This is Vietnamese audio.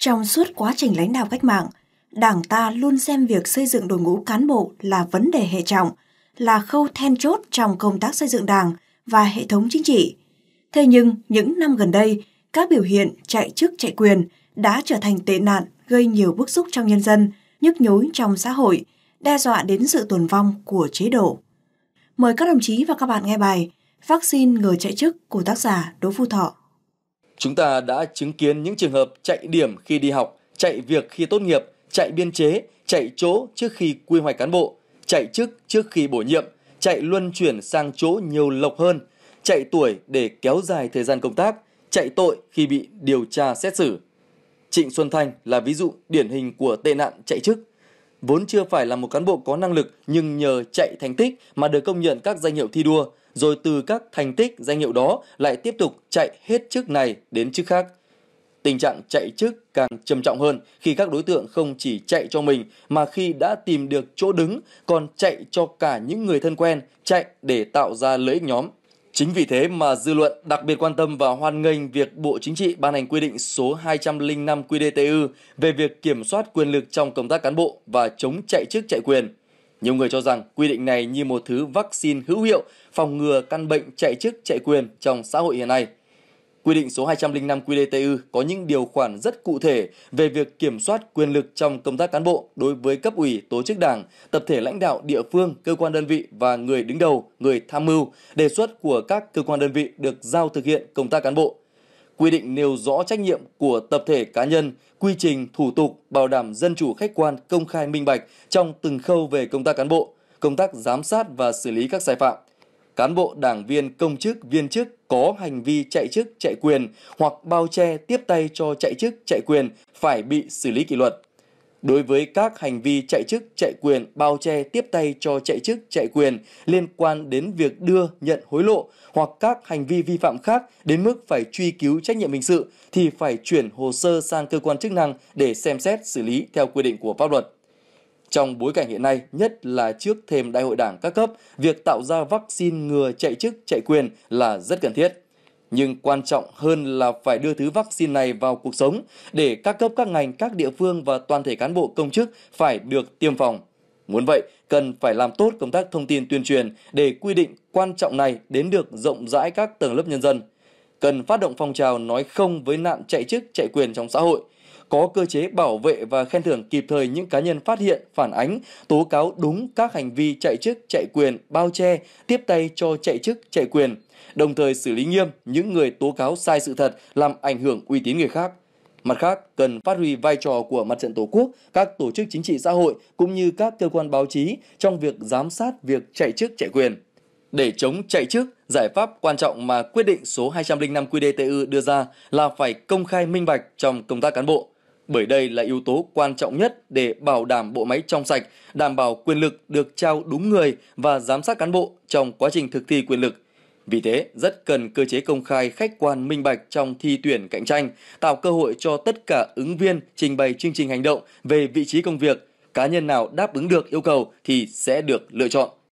Trong suốt quá trình lãnh đạo cách mạng, Đảng ta luôn xem việc xây dựng đội ngũ cán bộ là vấn đề hệ trọng, là khâu then chốt trong công tác xây dựng Đảng và hệ thống chính trị. Thế nhưng, những năm gần đây, các biểu hiện chạy chức chạy quyền đã trở thành tệ nạn gây nhiều bức xúc trong nhân dân, nhức nhối trong xã hội, đe dọa đến sự tồn vong của chế độ. Mời các đồng chí và các bạn nghe bài Vaccine ngừa chạy chức của tác giả Đỗ Phu Thọ. Chúng ta đã chứng kiến những trường hợp chạy điểm khi đi học, chạy việc khi tốt nghiệp, chạy biên chế, chạy chỗ trước khi quy hoạch cán bộ, chạy chức trước khi bổ nhiệm, chạy luân chuyển sang chỗ nhiều lộc hơn, chạy tuổi để kéo dài thời gian công tác, chạy tội khi bị điều tra xét xử. Trịnh Xuân Thanh là ví dụ điển hình của tệ nạn chạy chức. Vốn chưa phải là một cán bộ có năng lực nhưng nhờ chạy thành tích mà được công nhận các danh hiệu thi đua, rồi từ các thành tích danh hiệu đó lại tiếp tục chạy hết chức này đến chức khác. Tình trạng chạy chức càng trầm trọng hơn khi các đối tượng không chỉ chạy cho mình mà khi đã tìm được chỗ đứng còn chạy cho cả những người thân quen, chạy để tạo ra lợi ích nhóm. Chính vì thế mà dư luận đặc biệt quan tâm và hoan nghênh việc Bộ Chính trị ban hành quy định số 205 QDTU về việc kiểm soát quyền lực trong công tác cán bộ và chống chạy chức chạy quyền. Nhiều người cho rằng quy định này như một thứ vaccine hữu hiệu phòng ngừa căn bệnh chạy chức chạy quyền trong xã hội hiện nay. Quy định số 205 QDTU có những điều khoản rất cụ thể về việc kiểm soát quyền lực trong công tác cán bộ đối với cấp ủy, tổ chức đảng, tập thể lãnh đạo địa phương, cơ quan đơn vị và người đứng đầu, người tham mưu, đề xuất của các cơ quan đơn vị được giao thực hiện công tác cán bộ quy định nêu rõ trách nhiệm của tập thể cá nhân, quy trình, thủ tục bảo đảm dân chủ khách quan, công khai minh bạch trong từng khâu về công tác cán bộ, công tác giám sát và xử lý các sai phạm. Cán bộ, đảng viên, công chức, viên chức có hành vi chạy chức, chạy quyền hoặc bao che tiếp tay cho chạy chức, chạy quyền phải bị xử lý kỷ luật đối với các hành vi chạy chức, chạy quyền, bao che tiếp tay cho chạy chức, chạy quyền liên quan đến việc đưa, nhận hối lộ hoặc các hành vi vi phạm khác đến mức phải truy cứu trách nhiệm hình sự thì phải chuyển hồ sơ sang cơ quan chức năng để xem xét xử lý theo quy định của pháp luật. Trong bối cảnh hiện nay, nhất là trước thềm đại hội đảng các cấp, việc tạo ra vaccine ngừa chạy chức, chạy quyền là rất cần thiết. Nhưng quan trọng hơn là phải đưa thứ vaccine này vào cuộc sống để các cấp các ngành, các địa phương và toàn thể cán bộ công chức phải được tiêm phòng. Muốn vậy, cần phải làm tốt công tác thông tin tuyên truyền để quy định quan trọng này đến được rộng rãi các tầng lớp nhân dân. Cần phát động phong trào nói không với nạn chạy chức, chạy quyền trong xã hội, có cơ chế bảo vệ và khen thưởng kịp thời những cá nhân phát hiện, phản ánh, tố cáo đúng các hành vi chạy chức, chạy quyền, bao che, tiếp tay cho chạy chức, chạy quyền – đồng thời xử lý nghiêm những người tố cáo sai sự thật làm ảnh hưởng uy tín người khác. Mặt khác, cần phát huy vai trò của mặt trận Tổ quốc, các tổ chức chính trị xã hội cũng như các cơ quan báo chí trong việc giám sát việc chạy chức chạy quyền. Để chống chạy chức, giải pháp quan trọng mà quyết định số 205 QDTU đưa ra là phải công khai minh bạch trong công tác cán bộ. Bởi đây là yếu tố quan trọng nhất để bảo đảm bộ máy trong sạch, đảm bảo quyền lực được trao đúng người và giám sát cán bộ trong quá trình thực thi quyền lực vì thế, rất cần cơ chế công khai, khách quan, minh bạch trong thi tuyển cạnh tranh, tạo cơ hội cho tất cả ứng viên trình bày chương trình hành động về vị trí công việc, cá nhân nào đáp ứng được yêu cầu thì sẽ được lựa chọn.